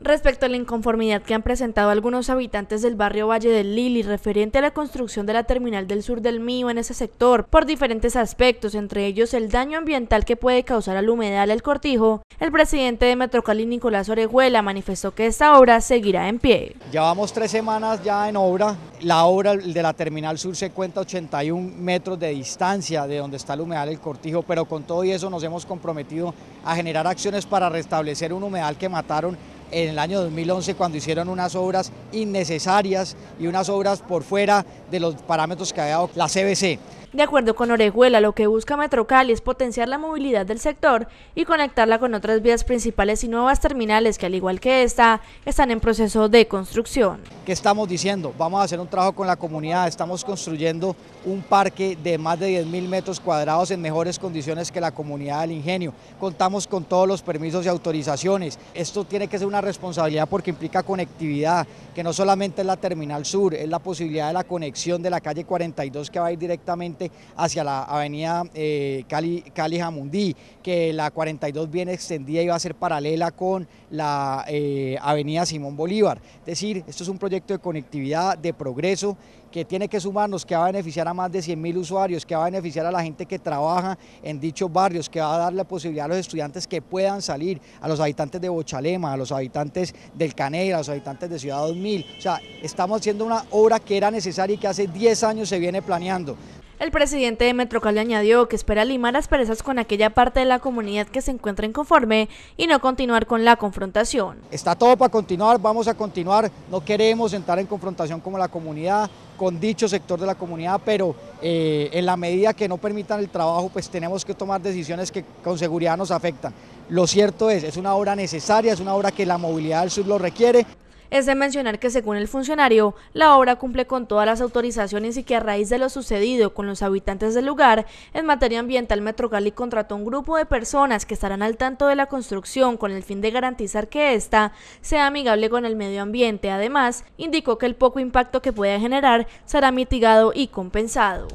Respecto a la inconformidad que han presentado algunos habitantes del barrio Valle del Lili referente a la construcción de la terminal del sur del Mío en ese sector, por diferentes aspectos, entre ellos el daño ambiental que puede causar al humedal el cortijo, el presidente de Metrocali Nicolás Orejuela manifestó que esta obra seguirá en pie. Llevamos tres semanas ya en obra. La obra de la terminal sur se cuenta 81 metros de distancia de donde está el humedal el cortijo, pero con todo y eso nos hemos comprometido a generar acciones para restablecer un humedal que mataron en el año 2011 cuando hicieron unas obras innecesarias y unas obras por fuera de los parámetros que había dado la CBC. De acuerdo con Orejuela, lo que busca Metrocali es potenciar la movilidad del sector y conectarla con otras vías principales y nuevas terminales que, al igual que esta, están en proceso de construcción. ¿Qué estamos diciendo? Vamos a hacer un trabajo con la comunidad. Estamos construyendo un parque de más de 10.000 metros cuadrados en mejores condiciones que la comunidad del ingenio. Contamos con todos los permisos y autorizaciones. Esto tiene que ser una responsabilidad porque implica conectividad, que no solamente es la Terminal Sur, es la posibilidad de la conexión de la calle 42 que va a ir directamente hacia la avenida eh, Cali, Jamundí, que la 42 viene extendida y va a ser paralela con la eh, avenida Simón Bolívar. Es decir, esto es un proyecto de conectividad, de progreso, que tiene que sumarnos, que va a beneficiar a más de 100 mil usuarios, que va a beneficiar a la gente que trabaja en dichos barrios, que va a dar la posibilidad a los estudiantes que puedan salir, a los habitantes de Bochalema, a los habitantes habitantes del Caney, los habitantes de Ciudad 2000. O sea, estamos haciendo una obra que era necesaria y que hace 10 años se viene planeando. El presidente de Metrocable añadió que espera limar las perezas con aquella parte de la comunidad que se encuentra inconforme y no continuar con la confrontación. Está todo para continuar, vamos a continuar, no queremos entrar en confrontación con la comunidad, con dicho sector de la comunidad, pero eh, en la medida que no permitan el trabajo, pues tenemos que tomar decisiones que con seguridad nos afectan. Lo cierto es, es una obra necesaria, es una obra que la movilidad del sur lo requiere. Es de mencionar que según el funcionario, la obra cumple con todas las autorizaciones y que a raíz de lo sucedido con los habitantes del lugar, en materia ambiental Metrocali contrató un grupo de personas que estarán al tanto de la construcción con el fin de garantizar que ésta sea amigable con el medio ambiente. Además, indicó que el poco impacto que pueda generar será mitigado y compensado.